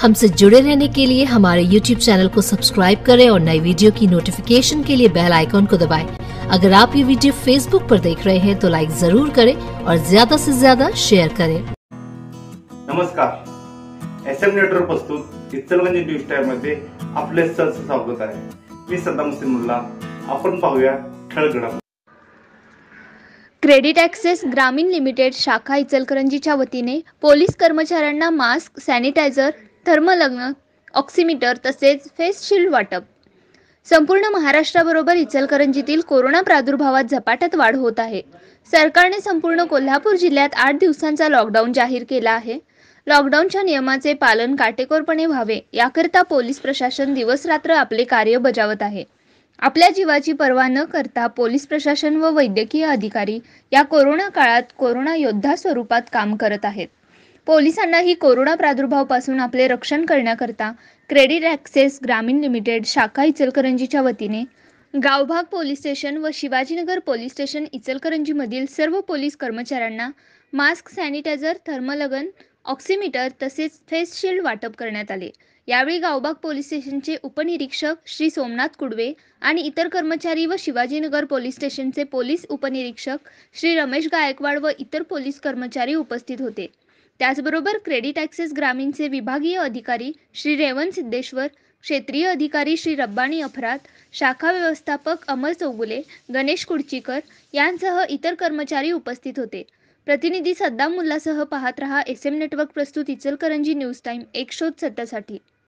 हमसे जुड़े रहने के लिए हमारे YouTube चैनल को सब्सक्राइब करें और नई वीडियो की नोटिफिकेशन के लिए बेल आइकॉन को दबाएं। अगर आप ये वीडियो Facebook पर देख रहे हैं तो लाइक जरूर करें और ज्यादा से ज्यादा शेयर करें नमस्कार एस एम नेटवर्क प्रस्तुत इचलगंजी न्यूज टाइम मध्ये आपले सहज स्वागत आहे मी सद्दाम हुसेन मुल्ला आपण पाहूया ठळक क्रेडिट ॲक्सेस ग्रामीण लिमिटेड शाखा इचलकरंजीच्या वतीने पोलीस कर्मचाऱ्यांना मास्क सॅनिटायझर थर्मलग्न ऑक्सिमीटर तसेच फेस शिल्ड वाटप संपूर्ण महाराष्ट्राबरोबर इचलकरंजीतील कोरोना प्रादुर्भावात झपाट्यात वाढ होत आहे सरकारने संपूर्ण कोल्हापूर जिल्ह्यात आठ दिवसांचा लॉकडाऊन जाहीर केला आहे लॉकडाऊनच्या नियमाचे पालन काटेकोरपणे व्हावे याकरता पोलीस प्रशासन दिवसरात्र आपले कार्य बजावत आहे आपल्या जीवाची पर्वा न करता पोलीस प्रशासन व वैद्यकीय अधिकारी या कोरोना काळात कोरोना योद्धा स्वरूपात काम करत आहेत पोलिसांनाही कोरोना प्रादुर्भावपासून आपले रक्षण करण्याकरता क्रेडिट ॲक्सेस ग्रामीण लिमिटेड शाखा इचलकरंजीच्या वतीने गावभाग पोलीस स्टेशन व शिवाजीनगर पोलीस स्टेशन इचलकरंजीमधील सर्व पोलीस कर्मचाऱ्यांना मास्क सॅनिटायझर थर्मलगन ऑक्सिमीटर तसेच फेस शिल्ड वाटप करण्यात आले यावेळी गावबाग पोलीस स्टेशनचे उपनिरीक्षक श्री सोमनाथ कुडवे आणि इतर कर्मचारी व शिवाजीनगर पोलीस स्टेशनचे पोलीस उपनिरीक्षक श्री रमेश गायकवाड व इतर पोलीस कर्मचारी उपस्थित होते त्याचबरोबर क्रेडिट ॲक्सेस ग्रामीणचे विभागीय अधिकारी श्री रेवण सिद्धेश्वर क्षेत्रीय अधिकारी श्री रब्बाणी अफरात शाखा व्यवस्थापक अमर चौगुले गणेश कुडचीकर यांसह इतर कर्मचारी उपस्थित होते प्रतिनिधी सद्दाम मुल्लासह पाहत रहा एस एम नेटवर्क प्रस्तुत इचलकरंजी न्यूज टाईम एक शोध सत्यासाठी